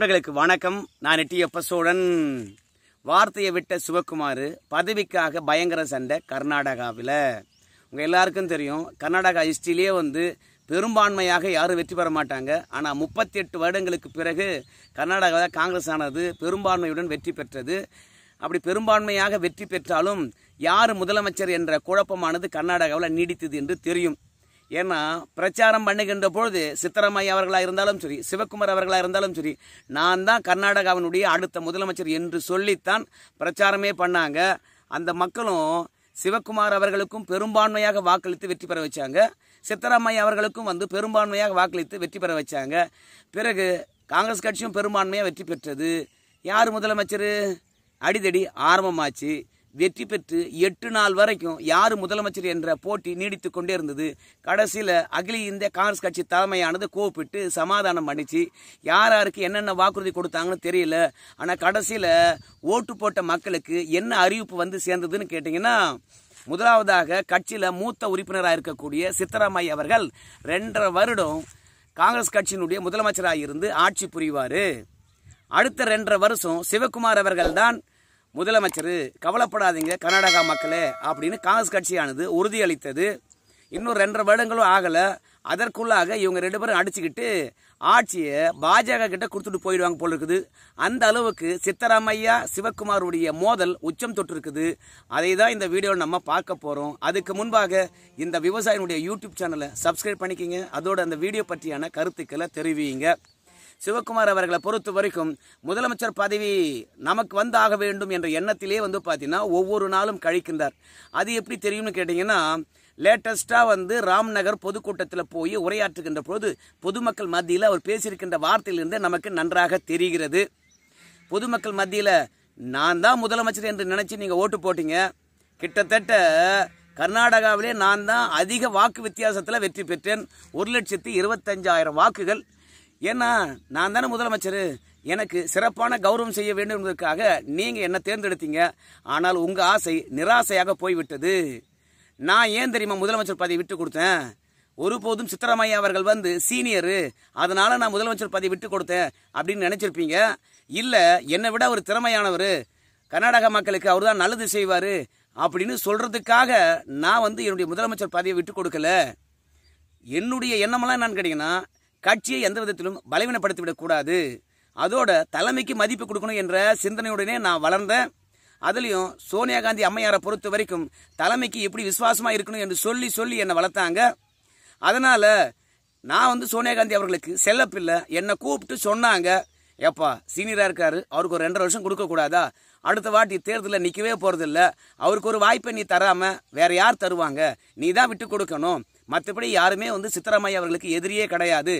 நண்பர்களுக்கு வணக்கம் நான் எட்டியப்ப சோழன் வார்த்தையை விட்ட சிவக்குமார் பதவிக்காக பயங்கர சண்டை கர்நாடகாவில் உங்கள் எல்லாருக்கும் தெரியும் கர்நாடகா ஹிஸ்ட்ரியிலே வந்து பெரும்பான்மையாக யாரும் வெற்றி பெற மாட்டாங்க ஆனால் முப்பத்தி எட்டு வருடங்களுக்கு பிறகு கர்நாடகாவில் காங்கிரஸ் ஆனது பெரும்பான்மையுடன் வெற்றி பெற்றது அப்படி பெரும்பான்மையாக வெற்றி பெற்றாலும் யார் முதலமைச்சர் என்ற குழப்பமானது கர்நாடகாவில் நீடித்தது என்று தெரியும் ஏன்னா பிரச்சாரம் பண்ணுகின்ற பொழுது சித்தரமையா அவர்களாக இருந்தாலும் சரி சிவக்குமார் அவர்களாக இருந்தாலும் சரி நான் தான் கர்நாடகாவினுடைய அடுத்த முதலமைச்சர் என்று சொல்லித்தான் பிரச்சாரமே பண்ணாங்க அந்த மக்களும் சிவக்குமார் அவர்களுக்கும் பெரும்பான்மையாக வாக்களித்து வெற்றி பெற வச்சாங்க சித்தராமையா அவர்களுக்கும் வந்து பெரும்பான்மையாக வாக்களித்து வெற்றி பெற வச்சாங்க பிறகு காங்கிரஸ் கட்சியும் பெரும்பான்மையாக வெற்றி பெற்றது யார் முதலமைச்சர் அடிதடி ஆரம்பமாச்சு வெற்றி பெற்று எட்டு நாள் வரைக்கும் யார் முதலமைச்சர் என்ற போட்டி நீடித்து கொண்டே இருந்தது கடைசியில் அகில இந்திய காங்கிரஸ் கட்சி தலைமையானது கூப்பிட்டு சமாதானம் பண்ணிச்சு யார் யாருக்கு என்னென்ன வாக்குறுதி கொடுத்தாங்கன்னு தெரியல ஆனால் கடைசியில் ஓட்டு போட்ட மக்களுக்கு என்ன அறிவிப்பு வந்து சேர்ந்ததுன்னு கேட்டிங்கன்னா முதலாவதாக கட்சியில் மூத்த உறுப்பினராக இருக்கக்கூடிய சித்தராமையா அவர்கள் ரெண்டரை வருடம் காங்கிரஸ் கட்சியினுடைய முதலமைச்சராக இருந்து ஆட்சி புரிவார் அடுத்த ரெண்டரை வருஷம் சிவகுமார் அவர்கள் தான் முதலமைச்சர் கவலைப்படாதீங்க கர்நாடகா மக்களே அப்படின்னு காங்கிரஸ் கட்சியானது உறுதியளித்தது இன்னும் ரெண்டரை வருடங்களும் ஆகலை அதற்குள்ளாக இவங்க ரெண்டு பேரும் அடிச்சுக்கிட்டு ஆட்சியை பாஜக கிட்ட கொடுத்துட்டு போயிடுவாங்க போல் இருக்குது அந்த அளவுக்கு சித்தராமையா சிவக்குமாருடைய மோதல் உச்சம் தொட்டிருக்குது அதை தான் இந்த வீடியோவில் நம்ம பார்க்க போகிறோம் அதுக்கு முன்பாக இந்த விவசாயினுடைய யூடியூப் சேனலை சப்ஸ்கிரைப் பண்ணிக்கிங்க அதோட அந்த வீடியோ பற்றியான கருத்துக்களை தெரிவிங்க சிவகுமார் அவர்களை பொறுத்த வரைக்கும் முதலமைச்சர் பதவி நமக்கு வந்தாக வேண்டும் என்ற எண்ணத்திலே வந்து பார்த்தீங்கன்னா ஒவ்வொரு நாளும் கழிக்கின்றார் அது எப்படி தெரியும்னு கேட்டிங்கன்னா லேட்டஸ்ட்டாக வந்து ராம்நகர் பொதுக்கூட்டத்தில் போய் உரையாற்றுகின்ற பொழுது பொதுமக்கள் மத்தியில் அவர் பேசியிருக்கின்ற வார்த்தையிலிருந்து நமக்கு நன்றாக தெரிகிறது பொதுமக்கள் மத்தியில் நான் தான் முதலமைச்சர் என்று நினச்சி நீங்கள் ஓட்டு போட்டீங்க கிட்டத்தட்ட கர்நாடகாவிலே நான் தான் அதிக வாக்கு வித்தியாசத்தில் வெற்றி பெற்றேன் ஒரு லட்சத்தி இருபத்தஞ்சாயிரம் வாக்குகள் ஏன்னா நான் தானே முதலமைச்சர் எனக்கு சிறப்பான கௌரவம் செய்ய வேண்டும் என்பதற்காக நீங்கள் என்னை தேர்ந்தெடுத்தீங்க ஆனால் உங்கள் ஆசை நிராசையாக போய்விட்டது நான் ஏன் தெரியுமா முதலமைச்சர் பதவி விட்டு கொடுத்தேன் ஒருபோதும் சித்தரமையா அவர்கள் வந்து சீனியரு அதனால் நான் முதலமைச்சர் பதவி விட்டு கொடுத்தேன் அப்படின்னு நினச்சிருப்பீங்க இல்லை என்னை விட அவர் திறமையானவர் கர்நாடக மக்களுக்கு அவர் தான் நல்லது செய்வார் அப்படின்னு சொல்கிறதுக்காக நான் வந்து என்னுடைய முதலமைச்சர் பதவியை விட்டு கொடுக்கல என்னுடைய எண்ணமெல்லாம் என்னன்னு கேட்டிங்கன்னா கட்சியை எந்த விதத்திலும் பலவீனப்படுத்திவிடக் கூடாது அதோட தலைமைக்கு மதிப்பு கொடுக்கணும் என்ற சிந்தனையுடனே நான் வளர்ந்தேன் அதுலேயும் சோனியா காந்தி அம்மையாரை பொறுத்த வரைக்கும் தலைமைக்கு எப்படி விசுவாசமாக இருக்கணும் என்று சொல்லி சொல்லி என்னை வளர்த்தாங்க அதனால் நான் வந்து சோனியா காந்தி அவர்களுக்கு செல்லப்பில்லை என்னை கூப்பிட்டு சொன்னாங்க எப்பா சீனியராக இருக்காரு அவருக்கு ஒரு ரெண்டரை வருஷம் கொடுக்கக்கூடாதா அடுத்த வாட்டி தேர்தலில் நிற்கவே போகிறதில்ல அவருக்கு ஒரு வாய்ப்பை நீ தராமல் வேற யார் தருவாங்க நீ தான் விட்டு கொடுக்கணும் மற்றபடி யாருமே வந்து சித்தராமையா அவர்களுக்கு எதிரியே கிடையாது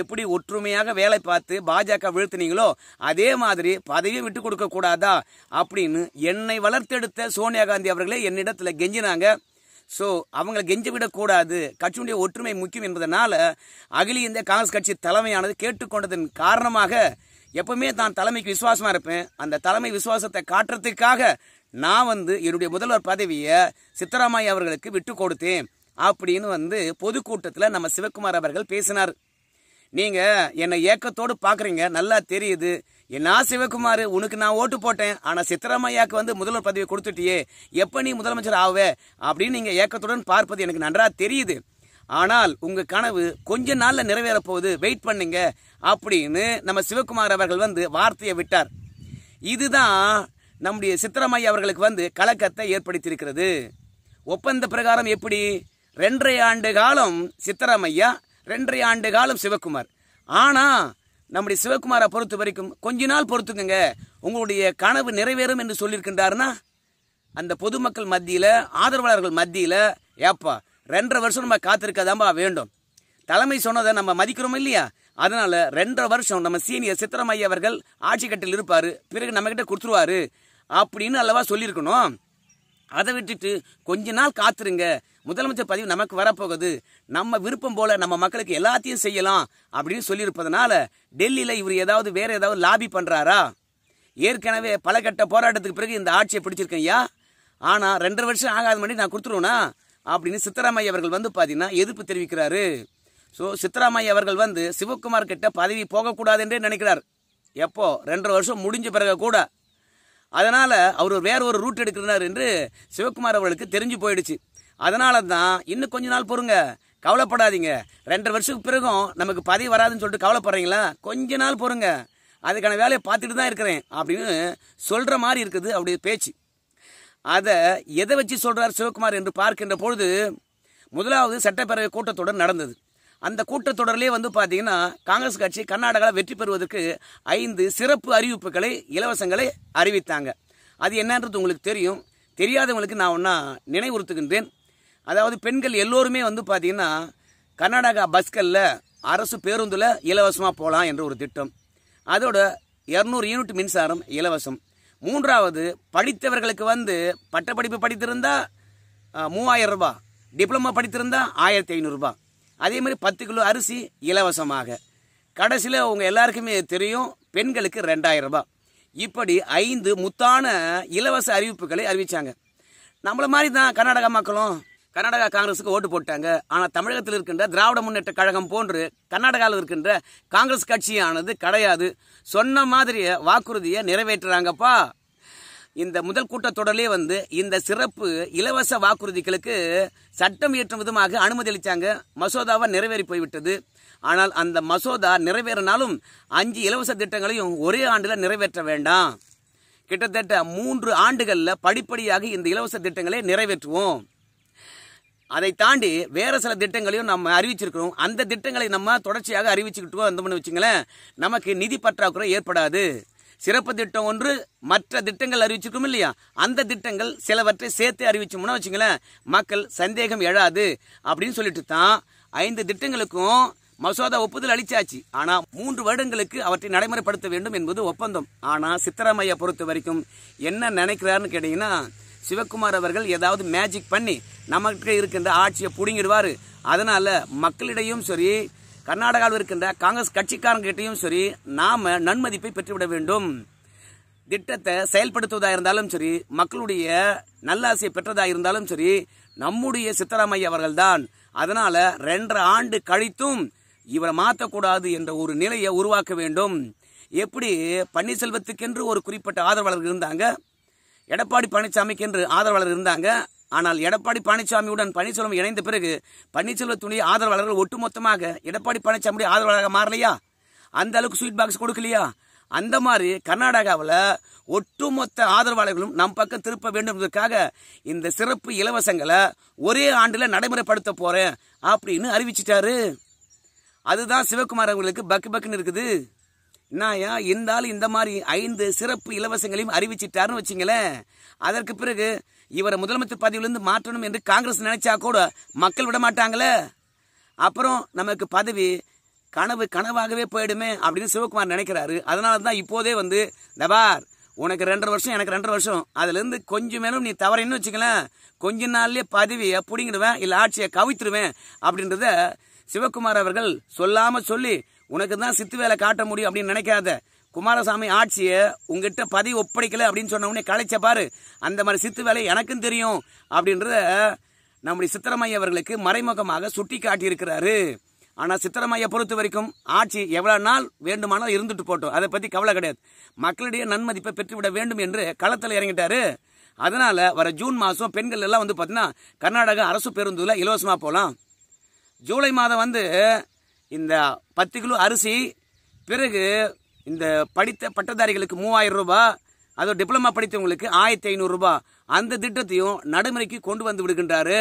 எப்படி ஒற்றுமையாக வேலை பார்த்து பாஜக வீழ்த்தினீங்களோ அதே மாதிரி பதவியும் விட்டு கொடுக்க கூடாதா அப்படின்னு என்னை வளர்த்தெடுத்த சோனியா காந்தி அவர்களே என்னிடத்தில் கெஞ்சினாங்க ஸோ அவங்களை கெஞ்ச விடக்கூடாது கட்சியுடைய ஒற்றுமை முக்கியம் என்பதனால் அகில இந்திய காங்கிரஸ் கட்சி தலைமையானது கேட்டுக்கொண்டதன் காரணமாக எப்பவுமே தான் தலைமைக்கு விசுவாசமாக இருப்பேன் அந்த தலைமை விசுவாசத்தை காட்டுறதுக்காக நான் வந்து என்னுடைய முதல்வர் பதவியை சித்தராமையா அவர்களுக்கு விட்டு கொடுத்தேன் அப்படின்னு வந்து பொதுக்கூட்டத்தில் நம்ம சிவக்குமார் அவர்கள் பேசினார் நீங்கள் என்னை ஏக்கத்தோடு பார்க்குறீங்க நல்லா தெரியுது என்ன சிவகுமார் உனக்கு நான் ஓட்டு போட்டேன் ஆனால் சித்தராமையாவுக்கு வந்து முதல்வர் பதவி கொடுத்துட்டியே எப்போ நீ முதலமைச்சர் ஆவே அப்படின்னு நீங்கள் ஏக்கத்துடன் பார்ப்பது எனக்கு நன்றாக தெரியுது ஆனால் உங்கள் கனவு கொஞ்ச நாளில் நிறைவேற போகுது வெயிட் பண்ணுங்க அப்படின்னு நம்ம சிவகுமார் அவர்கள் வந்து வார்த்தையை விட்டார் இதுதான் நம்முடைய சித்தராமையா அவர்களுக்கு வந்து கலக்கத்தை ஏற்படுத்தியிருக்கிறது ஒப்பந்த பிரகாரம் எப்படி ரெண்டரை ஆண்டு காலம் சித்தராமையா ரெண்டரை ஆண்டு காலம் சிவக்குமார் ஆனால் நம்முடைய சிவகுமாரை பொறுத்த வரைக்கும் கொஞ்ச நாள் பொறுத்துக்குங்க உங்களுடைய கனவு நிறைவேறும் என்று சொல்லியிருக்கின்றாருன்னா அந்த பொதுமக்கள் மத்தியில் ஆதரவாளர்கள் மத்தியில் ஏப்பா ரெண்டரை வருஷம் நம்ம காத்திருக்கதாம்பா வேண்டும் தலைமை சொன்னதை நம்ம மதிக்கிறோம் இல்லையா அதனால ரெண்டரை வருஷம் நம்ம சீனியர் சித்தரமையா அவர்கள் ஆட்சி கட்டில் இருப்பார் பிறகு நம்மக்கிட்ட கொடுத்துருவாரு அப்படின்னு அல்லவா சொல்லியிருக்கணும் அதை விட்டுட்டு கொஞ்ச நாள் காத்துருங்க முதலமைச்சர் பதவி நமக்கு வரப்போகுது நம்ம விருப்பம் போல நம்ம மக்களுக்கு எல்லாத்தையும் செய்யலாம் அப்படின்னு சொல்லியிருப்பதனால டெல்லியில் இவர் ஏதாவது வேற ஏதாவது லாபி பண்ணுறாரா ஏற்கனவே பல கட்ட போராட்டத்துக்கு பிறகு இந்த ஆட்சியை பிடிச்சிருக்கேன் ஐயா ஆனால் ரெண்டரை வருஷம் ஆகாத மாதிரி நான் கொடுத்துருவேனா அப்படின்னு சித்தராமையா அவர்கள் வந்து பார்த்தீங்கன்னா எதிர்ப்பு தெரிவிக்கிறாரு ஸோ சித்தராமையா அவர்கள் வந்து சிவகுமார் கிட்ட பதவி போகக்கூடாது என்றே நினைக்கிறார் எப்போ ரெண்டரை வருஷம் முடிஞ்ச பிறகு கூட அதனால் அவர் வேற ஒரு ரூட் எடுக்கிறார் என்று சிவகுமார் அவர்களுக்கு தெரிஞ்சு போயிடுச்சு அதனால தான் இன்னும் கொஞ்ச நாள் பொறுங்க கவலைப்படாதீங்க ரெண்டரை வருஷத்துக்கு பிறகும் நமக்கு பதவி வராதுன்னு சொல்லிட்டு கவலைப்படுறீங்களா கொஞ்ச நாள் பொறுங்க அதுக்கான வேலையை பார்த்துட்டு தான் இருக்கிறேன் அப்படின்னு சொல்கிற மாதிரி இருக்குது அப்படி பேச்சு அதை எதை வச்சு சொல்கிறார் சிவகுமார் என்று பார்க்கின்ற பொழுது முதலாவது சட்டப்பேரவை கூட்டத்தொடர் நடந்தது அந்த கூட்டத்தொடரிலே வந்து பார்த்தீங்கன்னா காங்கிரஸ் கட்சி கர்நாடகாவில் வெற்றி பெறுவதற்கு ஐந்து சிறப்பு அறிவிப்புகளை இலவசங்களை அறிவித்தாங்க அது என்னன்றது உங்களுக்கு தெரியும் தெரியாதவங்களுக்கு நான் ஒன்றா நினைவுறுத்துகின்றேன் அதாவது பெண்கள் எல்லோருமே வந்து பார்த்தீங்கன்னா கர்நாடகா பஸ்களில் அரசு பேருந்தில் இலவசமாக போகலாம் என்ற ஒரு திட்டம் அதோட இரநூறு யூனிட் மின்சாரம் இலவசம் மூன்றாவது படித்தவர்களுக்கு வந்து பட்டப்படிப்பு படித்திருந்தா மூவாயிரம் ரூபாய் டிப்ளமா படித்திருந்தா ஆயிரத்தி ஐநூறுரூபா அதே மாதிரி பத்து கிலோ அரிசி இலவசமாக கடைசியில் உங்கள் எல்லாருக்குமே தெரியும் பெண்களுக்கு ரெண்டாயிரம் ரூபா இப்படி ஐந்து முத்தான இலவச அறிவிப்புகளை அறிவித்தாங்க நம்மள மாதிரி தான் கர்நாடகா மக்களும் கர்நாடகா காங்கிரஸுக்கு ஓட்டு போட்டாங்க ஆனால் தமிழகத்தில் இருக்கின்ற திராவிட முன்னேற்ற கழகம் போன்று கர்நாடகாவில் இருக்கின்ற காங்கிரஸ் கட்சியானது கிடையாது சொன்ன மாதிரிய வாக்குறுதியை நிறைவேற்றுறாங்கப்பா இந்த முதல் கூட்டத்தொடரிலே வந்து இந்த சிறப்பு இலவச வாக்குறுதிகளுக்கு சட்டம் இயற்றும் விதமாக அனுமதி அளித்தாங்க மசோதாவை நிறைவேறி போய்விட்டது ஆனால் அந்த மசோதா நிறைவேறினாலும் அஞ்சு இலவச திட்டங்களையும் ஒரே ஆண்டில் நிறைவேற்ற வேண்டாம் கிட்டத்தட்ட மூன்று ஆண்டுகளில் படிப்படியாக இந்த இலவச திட்டங்களை நிறைவேற்றுவோம் அதை தாண்டி வேறு சில திட்டங்களையும் நம்ம அறிவிச்சிருக்கிறோம் அந்த திட்டங்களை நம்ம தொடர்ச்சியாக அறிவிச்சுக்கிட்டு வந்தோம்னு வச்சுங்களேன் நமக்கு நிதி பற்றாக்குறை ஏற்படாது சிறப்பு திட்டம் ஒன்று மற்ற திட்டங்கள் அறிவிச்சிருக்கோம் இல்லையா அந்த திட்டங்கள் சிலவற்றை சேர்த்து அறிவிச்சோம்னா வச்சுங்களேன் மக்கள் சந்தேகம் எழாது அப்படின்னு சொல்லிட்டு தான் ஐந்து திட்டங்களுக்கும் மசோதா ஒப்புதல் அளிச்சாச்சு ஆனா மூன்று வருடங்களுக்கு அவற்றை நடைமுறைப்படுத்த வேண்டும் என்பது ஒப்பந்தம் ஆனா சித்தராமையா பொறுத்த வரைக்கும் என்ன நினைக்கிறாருன்னு கேட்டீங்கன்னா சிவக்குமார் அவர்கள் ஏதாவது மேஜிக் பண்ணி நமக்கு இருக்கின்ற ஆட்சியை பிடுங்கிடுவார் அதனால் மக்களிடையும் சரி கர்நாடகாவில் இருக்கின்ற காங்கிரஸ் கட்சிக்காரங்கிட்டையும் சரி நாம் நன்மதிப்பை பெற்றுவிட வேண்டும் திட்டத்தை செயல்படுத்துவதாக இருந்தாலும் சரி மக்களுடைய நல்லாசியை பெற்றதாக இருந்தாலும் சரி நம்முடைய சித்தராமையா அவர்கள்தான் அதனால் ரெண்டரை ஆண்டு கழித்தும் இவரை மாற்றக்கூடாது என்ற ஒரு நிலையை உருவாக்க வேண்டும் எப்படி பன்னீர்செல்வத்துக்கென்று ஒரு குறிப்பிட்ட ஆதரவாளர்கள் இருந்தாங்க எடப்பாடி பழனிசாமிக்கு என்று ஆதரவாளர் இருந்தாங்க ஆனால் எடப்பாடி பழனிசாமியுடன் பன்னீர்செல்வம் இணைந்த பிறகு பன்னீர்செல்வத்துடைய ஆதரவாளர்கள் ஒட்டுமொத்தமாக எடப்பாடி பழனிசாமியுடைய ஆதரவாளராக மாறலையா அந்த அளவுக்கு ஸ்வீட் பாக்ஸ் கொடுக்கலையா அந்த மாதிரி கர்நாடகாவில் ஒட்டுமொத்த ஆதரவாளர்களும் நம் பக்கம் திருப்ப வேண்டும் என்பதற்காக இந்த சிறப்பு இலவசங்களை ஒரே ஆண்டில் நடைமுறைப்படுத்த போகிறேன் அப்படின்னு அறிவிச்சிட்டாரு அதுதான் சிவகுமார் அவர்களுக்கு பக்கு பக்குன்னு இருக்குது நாயா இந்த ஆள் இந்த மாதிரி ஐந்து சிறப்பு இலவசங்களையும் அறிவிச்சிட்டாருன்னு வச்சிங்களேன் அதற்கு பிறகு இவரை முதலமைச்சர் பதவியிலிருந்து மாற்றணும் என்று காங்கிரஸ் நினைச்சா கூட மக்கள் விட மாட்டாங்களே அப்புறம் நமக்கு பதவி கனவு கனவாகவே போயிடுமே அப்படின்னு சிவகுமார் நினைக்கிறாரு அதனால தான் இப்போதே வந்து தபார் உனக்கு ரெண்டரை வருஷம் எனக்கு ரெண்டரை வருஷம் அதுலேருந்து கொஞ்சம் மேலும் நீ தவறேன்னு வச்சுக்கலாம் கொஞ்ச நாள்லேயே பதவியை பிடிங்கிடுவேன் இல்லை ஆட்சியை கவித்துருவேன் அப்படின்றத சிவகுமார் அவர்கள் சொல்லாமல் சொல்லி உனக்கு தான் சித்து வேலை காட்ட முடியும் அப்படின்னு நினைக்காத குமாரசாமி ஆட்சியை உங்ககிட்ட பதி ஒப்படைக்கல அப்படின்னு சொன்ன உடனே பாரு அந்த மாதிரி சித்து வேலை எனக்கும் தெரியும் அப்படின்றத நம்முடைய சித்தரமைய அவர்களுக்கு மறைமுகமாக சுட்டி காட்டியிருக்கிறாரு ஆனால் சித்தரமையை பொறுத்த வரைக்கும் ஆட்சி எவ்வளோ நாள் வேண்டுமானால் இருந்துட்டு போட்டோம் அதை பற்றி கவலை கிடையாது மக்களிடையே நன்மதிப்பை பெற்றுவிட வேண்டும் என்று களத்தில் இறங்கிட்டாரு அதனால வர ஜூன் மாதம் பெண்கள் எல்லாம் வந்து பார்த்தீங்கன்னா கர்நாடக அரசு பேருந்தில் இலவசமாக போகலாம் ஜூலை மாதம் வந்து இந்த பத்து கிலோ அரிசி பிறகு இந்த படித்த பட்டதாரிகளுக்கு மூவாயிரம் ரூபாய் அதோ டிப்ளமா படித்தவங்களுக்கு ஆயிரத்தி ஐநூறுரூபா அந்த திட்டத்தையும் நடைமுறைக்கு கொண்டு வந்து விடுகின்றாரு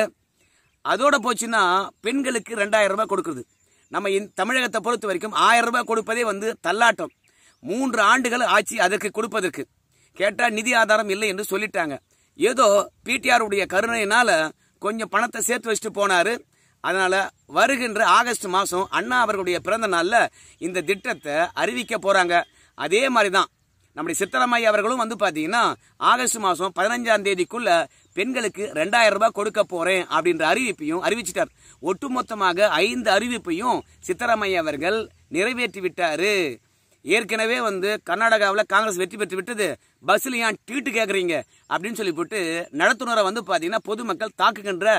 அதோட போச்சுன்னா பெண்களுக்கு ரெண்டாயிரம் ரூபாய் கொடுக்குறது நம்ம இந் தமிழகத்தை பொறுத்த வரைக்கும் ஆயிரம் ரூபாய் கொடுப்பதே வந்து தள்ளாட்டம் மூன்று ஆண்டுகள் ஆட்சி அதற்கு கொடுப்பதற்கு கேட்டால் நிதி ஆதாரம் இல்லை என்று சொல்லிட்டாங்க ஏதோ பிடிஆருடைய கருணையினால் கொஞ்சம் பணத்தை சேர்த்து வச்சுட்டு போனார் அதனால் வருகின்ற ஆகஸ்ட் மாதம் அண்ணா அவர்களுடைய பிறந்த நாளில் இந்த திட்டத்தை அறிவிக்க போகிறாங்க அதே மாதிரி தான் நம்முடைய சித்தரமாய் அவர்களும் வந்து பார்த்தீங்கன்னா ஆகஸ்ட் மாதம் பதினஞ்சாம் தேதிக்குள்ள பெண்களுக்கு ரெண்டாயிரம் ரூபாய் கொடுக்க போகிறேன் அப்படின்ற அறிவிப்பையும் அறிவிச்சிட்டார் ஒட்டுமொத்தமாக ஐந்து அறிவிப்பையும் சித்தராமையா அவர்கள் நிறைவேற்றி விட்டார் ஏற்கனவே வந்து கர்நாடகாவில் காங்கிரஸ் வெற்றி பெற்று விட்டது பஸ்ஸில் ஏன் டீட்டு கேட்குறீங்க அப்படின்னு சொல்லி போட்டு நடத்துனரை வந்து பார்த்தீங்கன்னா பொதுமக்கள் தாக்குகின்ற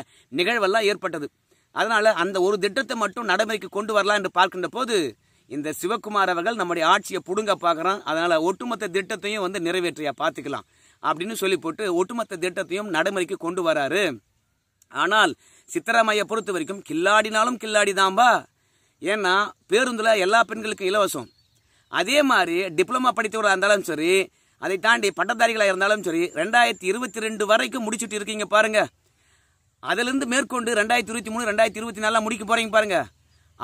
நிகழ்வெல்லாம் ஏற்பட்டது அதனால் அந்த ஒரு திட்டத்தை மட்டும் நடைமுறைக்கு கொண்டு வரலாம் என்று பார்க்கின்ற போது இந்த சிவக்குமார் அவர்கள் நம்முடைய ஆட்சியை பிடுங்க பார்க்குறான் அதனால் ஒட்டுமொத்த திட்டத்தையும் வந்து நிறைவேற்றியா பார்த்துக்கலாம் அப்படின்னு சொல்லி போட்டு ஒட்டுமொத்த திட்டத்தையும் நடைமுறைக்கு கொண்டு வராரு ஆனால் சித்தராமையை பொறுத்த வரைக்கும் கில்லாடினாலும் கில்லாடி தான்பா ஏன்னா பேருந்தில் எல்லா பெண்களுக்கும் இலவசம் அதே மாதிரி டிப்ளமா படித்தவராக இருந்தாலும் சரி அதை தாண்டி பட்டதாரிகளாக இருந்தாலும் சரி ரெண்டாயிரத்தி இருபத்தி ரெண்டு வரைக்கும் முடிச்சுட்டு இருக்கீங்க பாருங்கள் அதிலிருந்து மேற்கொண்டு ரெண்டாயிரத்தி இருபத்தி மூணு ரெண்டாயிரத்தி இருபத்தி நாலாம் முடிக்க போகிறீங்க பாருங்கள்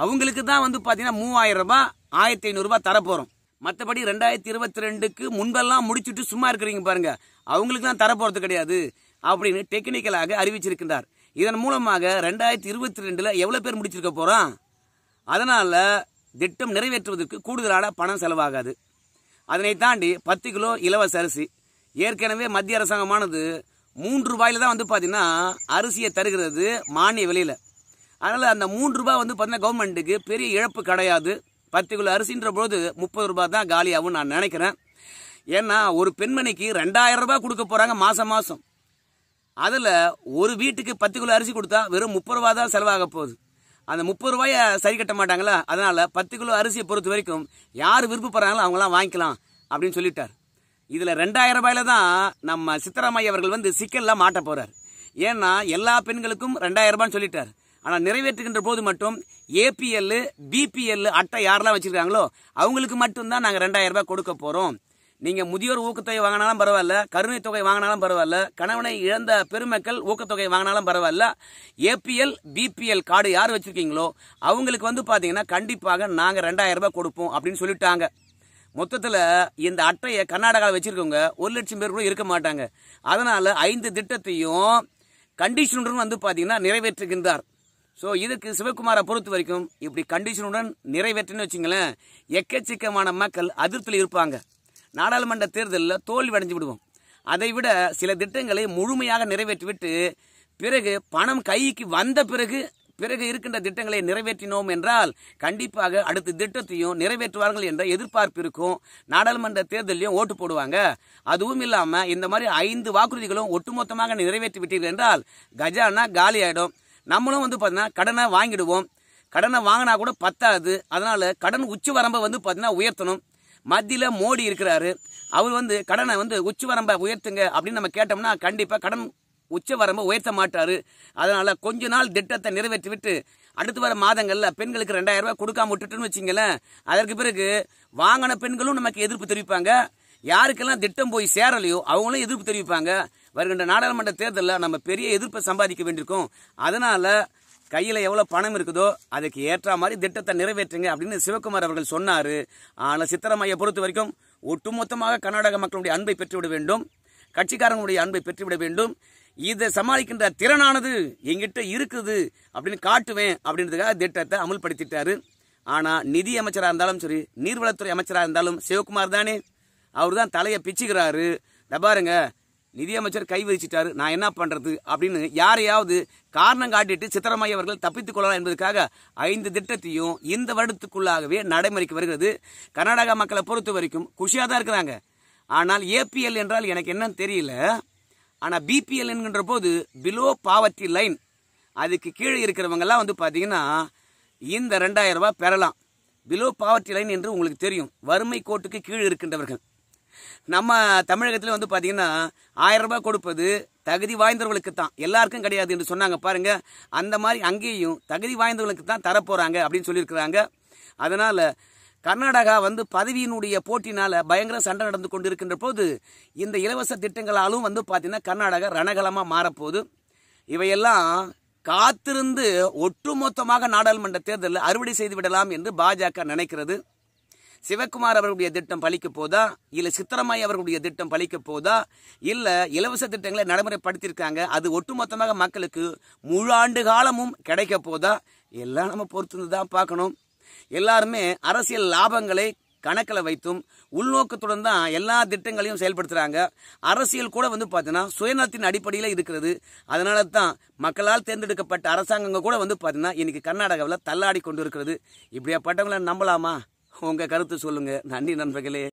அவங்களுக்கு தான் வந்து பார்த்தீங்கன்னா மூவாயிரம் ரூபாய் ஆயிரத்தி ஐநூறுரூபா தரப்போகிறோம் மற்றபடி ரெண்டாயிரத்தி இருபத்தி ரெண்டுக்கு முன்பெல்லாம் முடிச்சுட்டு சும்மா இருக்கிறீங்க பாருங்க அவங்களுக்கு தான் தரப்போகிறது கிடையாது அப்படின்னு டெக்னிக்கலாக அறிவிச்சிருக்கின்றார் இதன் மூலமாக ரெண்டாயிரத்தி இருபத்தி ரெண்டில் எவ்வளோ பேர் முடிச்சிருக்க போகிறோம் அதனால் திட்டம் நிறைவேற்றுவதற்கு கூடுதலான பணம் செலவாகாது அதனை தாண்டி பத்து கிலோ இலவச அரிசி ஏற்கனவே மத்திய அரசாங்கமானது மூன்று ரூபாயில் தான் வந்து பார்த்தீங்கன்னா அரிசியை தருகிறது மானிய விலையில் அதனால் அந்த மூன்று ரூபாய் வந்து பார்த்தீங்கன்னா கவர்மெண்ட்டுக்கு பெரிய இழப்பு கிடையாது பத்து கிலோ அரிசின்ற பொழுது முப்பது ரூபாய் தான் காலியாகும் நான் நினைக்கிறேன் ஏன்னா ஒரு பெண்மணிக்கு ரெண்டாயிரம் ரூபாய் கொடுக்க போகிறாங்க மாதம் மாதம் அதில் ஒரு வீட்டுக்கு பத்து கிலோ அரிசி கொடுத்தா வெறும் முப்பது ரூபா தான் செலவாக போகுது அந்த முப்பது ரூபாயை சரி கட்ட மாட்டாங்களா அதனால் பத்து கிலோ அரிசியை பொறுத்த வரைக்கும் யார் விருப்பப்படுறாங்களோ அவங்களாம் வாங்கிக்கலாம் அப்படின்னு சொல்லிட்டார் இதுல ரெண்டாயிரம் ரூபாயில தான் நம்ம சித்தராமையா அவர்கள் வந்து சிக்கல்ல மாட்ட போறார் ஏன்னா எல்லா பெண்களுக்கும் ரெண்டாயிரம் ரூபான்னு சொல்லிட்டார் ஆனால் நிறைவேற்றுகின்ற போது மட்டும் ஏபிஎல் பிபிஎல் அட்டை யாரெல்லாம் வச்சுருக்காங்களோ அவங்களுக்கு மட்டும்தான் நாங்கள் ரெண்டாயிரம் ரூபாய் கொடுக்க போகிறோம் நீங்கள் முதியோர் ஊக்கத்தொகை வாங்கினாலும் பரவாயில்ல கருணை தொகை வாங்கினாலும் பரவாயில்ல கணவனை இழந்த பெருமக்கள் ஊக்கத்தொகை வாங்கினாலும் பரவாயில்ல ஏபிஎல் பிபிஎல் கார்டு யார் வச்சுருக்கீங்களோ அவங்களுக்கு வந்து பார்த்தீங்கன்னா கண்டிப்பாக நாங்கள் ரெண்டாயிரம் ரூபாய் கொடுப்போம் அப்படின்னு சொல்லிட்டாங்க மொத்தத்தில் இந்த அட்டையை கர்நாடகாவில் வச்சுருக்கவங்க ஒரு லட்சம் பேர் கூட இருக்க மாட்டாங்க அதனால் ஐந்து திட்டத்தையும் கண்டிஷனுடன் வந்து பார்த்தீங்கன்னா நிறைவேற்றுகின்றார் ஸோ இதுக்கு சிவகுமாரை பொறுத்த வரைக்கும் இப்படி கண்டிஷனுடன் நிறைவேற்றுன்னு வச்சுங்களேன் எக்கச்சக்கமான மக்கள் அதிருப்தியில் இருப்பாங்க நாடாளுமன்ற தேர்தலில் தோல்வி அடைஞ்சு விடுவோம் அதை விட சில திட்டங்களை முழுமையாக நிறைவேற்றிவிட்டு பிறகு பணம் கைக்கு வந்த பிறகு பிறகு இருக்கின்ற திட்டங்களை நிறைவேற்றினோம் என்றால் கண்டிப்பாக அடுத்த திட்டத்தையும் நிறைவேற்றுவார்கள் என்ற எதிர்பார்ப்பு இருக்கும் நாடாளுமன்ற தேர்தலையும் ஓட்டு போடுவாங்க அதுவும் இல்லாமல் இந்த மாதிரி ஐந்து வாக்குறுதிகளும் ஒட்டுமொத்தமாக நிறைவேற்றி விட்டீர்கள் என்றால் கஜானா காலி ஆகிடும் நம்மளும் வந்து பார்த்தீங்கன்னா கடனை வாங்கிடுவோம் கடனை வாங்கினா கூட பத்தாது அதனால் கடன் உச்சி வரம்பை வந்து பார்த்தீங்கன்னா உயர்த்தணும் மத்தியில் மோடி இருக்கிறாரு அவர் வந்து கடனை வந்து உச்சி வரம்பை உயர்த்துங்க அப்படின்னு நம்ம கேட்டோம்னா கண்டிப்பாக கடன் உச்சவரம்பை உயர்த்த மாட்டார் அதனால் கொஞ்ச நாள் திட்டத்தை நிறைவேற்றிவிட்டு அடுத்து வர மாதங்களில் பெண்களுக்கு ரெண்டாயிரம் ரூபாய் கொடுக்காம விட்டுட்டுன்னு வச்சிங்களேன் அதற்கு பிறகு வாங்கின பெண்களும் நமக்கு எதிர்ப்பு தெரிவிப்பாங்க யாருக்கெல்லாம் திட்டம் போய் சேரலையோ அவங்களும் எதிர்ப்பு தெரிவிப்பாங்க வருகின்ற நாடாளுமன்ற தேர்தலில் நம்ம பெரிய எதிர்ப்பை சம்பாதிக்க வேண்டியிருக்கோம் அதனால் கையில் எவ்வளோ பணம் இருக்குதோ அதுக்கு ஏற்ற மாதிரி திட்டத்தை நிறைவேற்றுங்க அப்படின்னு சிவகுமார் அவர்கள் சொன்னார் ஆனால் சித்தரமையை பொறுத்த வரைக்கும் ஒட்டுமொத்தமாக கர்நாடக மக்களுடைய அன்பை பெற்றுவிட வேண்டும் கட்சிக்காரங்களுடைய அன்பை பெற்றுவிட வேண்டும் இதை சமாளிக்கின்ற திறனானது எங்கிட்ட இருக்குது அப்படின்னு காட்டுவேன் அப்படின்றதுக்காக திட்டத்தை அமுல்படுத்திட்டாரு ஆனால் நிதி அமைச்சராக இருந்தாலும் சரி நீர்வளத்துறை அமைச்சராக இருந்தாலும் சிவகுமார் தானே அவர் தான் தலையை பிச்சுக்கிறாரு பாருங்க நிதியமைச்சர் கை விரிச்சிட்டாரு நான் என்ன பண்ணுறது அப்படின்னு யாரையாவது காரணம் காட்டிட்டு சித்தரமைய அவர்கள் தப்பித்துக் கொள்ளலாம் என்பதற்காக ஐந்து திட்டத்தையும் இந்த வருடத்துக்குள்ளாகவே நடைமுறைக்கு வருகிறது கர்நாடகா மக்களை பொறுத்த வரைக்கும் குஷியாக தான் இருக்கிறாங்க ஆனால் ஏபிஎல் என்றால் எனக்கு என்னன்னு தெரியல ஆனால் பிபிஎல் என்கின்ற போது பிலோ பாவர்டி லைன் அதுக்கு கீழே இருக்கிறவங்கெல்லாம் வந்து பார்த்தீங்கன்னா இந்த ரெண்டாயிரம் ரூபாய் பெறலாம் பிலோ பாவர்டி லைன் என்று உங்களுக்கு தெரியும் வறுமை கோட்டுக்கு கீழே இருக்கின்றவர்கள் நம்ம தமிழகத்தில் வந்து பார்த்தீங்கன்னா ஆயிரம் ரூபாய் கொடுப்பது தகுதி வாய்ந்தவர்களுக்கு தான் எல்லாருக்கும் கிடையாது என்று சொன்னாங்க பாருங்க அந்த மாதிரி அங்கேயும் தகுதி வாய்ந்தவர்களுக்கு தான் தரப்போகிறாங்க அப்படின்னு சொல்லியிருக்கிறாங்க அதனால் கர்நாடகா வந்து பதவியினுடைய போட்டினால பயங்கர சண்டை நடந்து கொண்டு போது இந்த இலவச திட்டங்களாலும் வந்து பார்த்தீங்கன்னா கர்நாடகா ரணகலமாக மாறப்போகுது இவையெல்லாம் காத்திருந்து ஒட்டுமொத்தமாக நாடாளுமன்ற தேர்தலில் அறுவடை செய்து விடலாம் என்று பாஜக நினைக்கிறது சிவக்குமார் அவர்களுடைய திட்டம் பழிக்க போதா இல்லை சித்தரமாய் அவர்களுடைய திட்டம் பழிக்க போதா இல்லை இலவச திட்டங்களை நடைமுறைப்படுத்தியிருக்காங்க அது ஒட்டுமொத்தமாக மக்களுக்கு முழு ஆண்டு காலமும் கிடைக்க போதா எல்லாம் நம்ம பொறுத்து தான் பார்க்கணும் எல்லாருமே அரசியல் லாபங்களை கணக்கில் வைத்தும் உள்நோக்கத்துடன் தான் எல்லா திட்டங்களையும் செயல்படுத்துகிறாங்க அரசியல் கூட வந்து பார்த்தீங்கன்னா சுயநலத்தின் அடிப்படையில் இருக்கிறது அதனால தான் மக்களால் தேர்ந்தெடுக்கப்பட்ட அரசாங்கங்கள் கூட வந்து பார்த்தீங்கன்னா இன்னைக்கு கர்நாடகாவில் தள்ளாடி கொண்டு இருக்கிறது இப்படியாப்பட்டவங்களை நம்பலாமா உங்கள் கருத்து சொல்லுங்கள் நன்றி நண்பர்களே